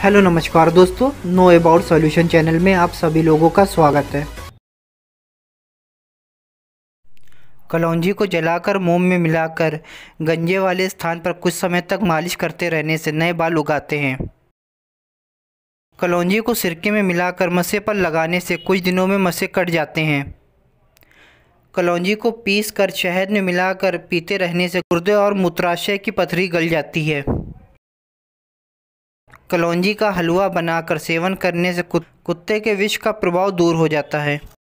hello नमस्कार दोस्तों know about solution channel में आप सभी लोगों का स्वागत है कलौजी को जलाकर मोम में मिलाकर गंजे वाले स्थान पर कुछ समय तक मालिश करते रहने से नए बाल उगाते हैं कलौजी को सिरके में मिलाकर मसे पर लगाने से कुछ दिनों में मसे कट जाते हैं कलौजी को पीस कर शहद में मिलाकर पीते रहने से गुर्दे और मूत्राशय की पथरी गल जाती है कलौंजी का हलवा बनाकर सेवन करने से कुत्ते के विष का प्रभाव दूर हो जाता है